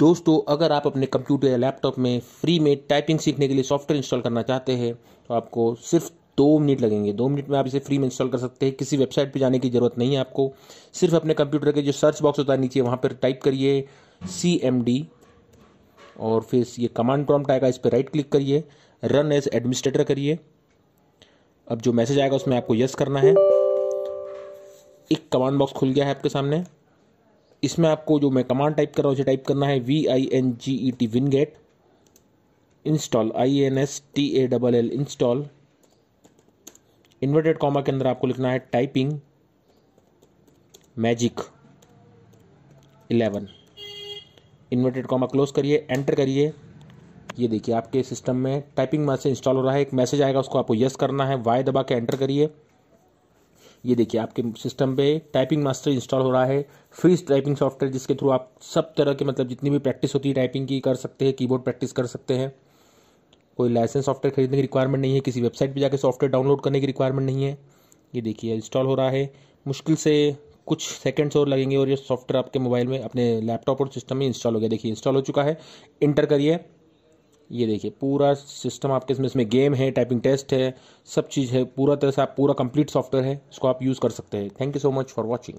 दोस्तों अगर आप अपने कंप्यूटर या लैपटॉप में फ्री में टाइपिंग सीखने के लिए सॉफ्टवेयर इंस्टॉल करना चाहते हैं तो आपको सिर्फ दो मिनट लगेंगे दो मिनट में आप इसे फ्री में इंस्टॉल कर सकते हैं किसी वेबसाइट पर जाने की ज़रूरत नहीं है आपको सिर्फ अपने कंप्यूटर के जो सर्च बॉक्स होता है नीचे वहाँ पर टाइप करिए सी एम डी और फिर ये कमांड प्रॉम्प्ट आएगा इस पर राइट क्लिक करिए रन एज एडमिनिस्ट्रेटर करिए अब जो मैसेज आएगा उसमें आपको यस करना है एक कमांड बॉक्स खुल गया है आपके सामने इसमें आपको जो मैं कमांड टाइप कर रहा हूँ उसे टाइप करना है V I N G E T winget install I N S T A double L install inverted comma के अंदर आपको लिखना है typing magic eleven inverted comma close करिए एंटर करिए ये देखिए आपके सिस्टम में टाइपिंग मैसेज इंस्टॉल हो रहा है एक मैसेज आएगा उसको आपको यस करना है वाई दबा के एंटर करिए ये देखिए आपके सिस्टम पे टाइपिंग मास्टर इंस्टॉल हो रहा है फ्री टाइपिंग सॉफ्टवेयर जिसके थ्रू आप सब तरह के मतलब जितनी भी प्रैक्टिस होती है टाइपिंग की कर सकते हैं कीबोर्ड प्रैक्टिस कर सकते हैं कोई लाइसेंस सॉफ्टवेयर खरीदने की रिक्वायरमेंट नहीं है किसी वेबसाइट पर जाकर सॉफ्टवेयर डाउनलोड करने की रिक्वायरमेंट नहीं है ये देखिए इंस्टॉल हो रहा है मुश्किल से कुछ सेकंड्स और लगेंगे और ये सॉफ्टवेयर आपके मोबाइल में अपने लैपटॉप और सिस्टम में इंस्टॉल हो गया देखिए इंस्टॉल हो चुका है इंटर करिए ये देखिए पूरा सिस्टम आपके इसमें इसमें गेम है टाइपिंग टेस्ट है सब चीज़ है पूरा तरह से आप पूरा कंप्लीट सॉफ्टवेयर है इसको आप यूज़ कर सकते हैं thank you so much for watching